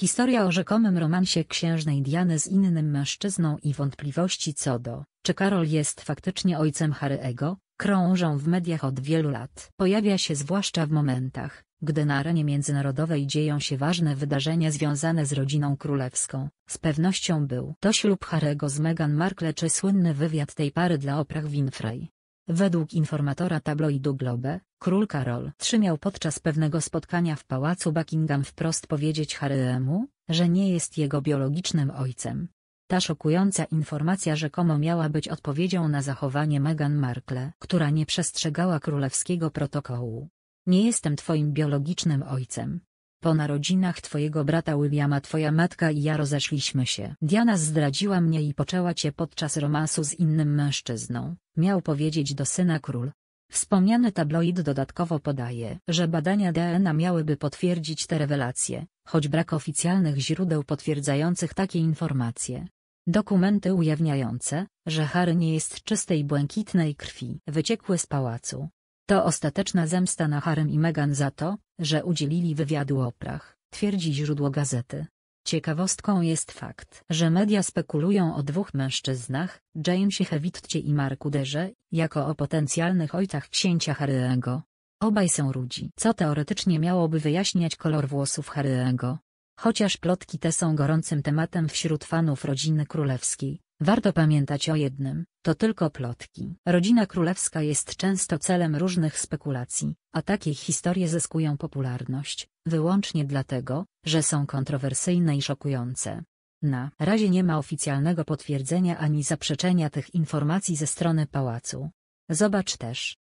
Historia o rzekomym romansie księżnej Diany z innym mężczyzną i wątpliwości co do, czy Karol jest faktycznie ojcem Harry'ego, krążą w mediach od wielu lat. Pojawia się zwłaszcza w momentach, gdy na arenie międzynarodowej dzieją się ważne wydarzenia związane z rodziną królewską. Z pewnością był to ślub Harryego z Meghan Markle czy słynny wywiad tej pary dla Oprah Winfrey. Według informatora tabloidu Globe, król Karol III miał podczas pewnego spotkania w pałacu Buckingham wprost powiedzieć Harry'emu, że nie jest jego biologicznym ojcem. Ta szokująca informacja rzekomo miała być odpowiedzią na zachowanie Meghan Markle, która nie przestrzegała królewskiego protokołu. Nie jestem twoim biologicznym ojcem. Po narodzinach twojego brata Williama twoja matka i ja rozeszliśmy się. Diana zdradziła mnie i poczęła cię podczas romansu z innym mężczyzną, miał powiedzieć do syna król. Wspomniany tabloid dodatkowo podaje, że badania DNA miałyby potwierdzić te rewelacje, choć brak oficjalnych źródeł potwierdzających takie informacje. Dokumenty ujawniające, że Harry nie jest czystej błękitnej krwi, wyciekły z pałacu, to ostateczna zemsta na Harem i Meghan za to, że udzielili wywiadu o prach, twierdzi źródło gazety. Ciekawostką jest fakt, że media spekulują o dwóch mężczyznach, Jamesie Hewittcie i Marku Derze, jako o potencjalnych ojcach księcia Harry'ego. Obaj są rudzi, co teoretycznie miałoby wyjaśniać kolor włosów Harry'ego. Chociaż plotki te są gorącym tematem wśród fanów rodziny królewskiej, Warto pamiętać o jednym, to tylko plotki. Rodzina królewska jest często celem różnych spekulacji, a takie historie zyskują popularność, wyłącznie dlatego, że są kontrowersyjne i szokujące. Na razie nie ma oficjalnego potwierdzenia ani zaprzeczenia tych informacji ze strony pałacu. Zobacz też,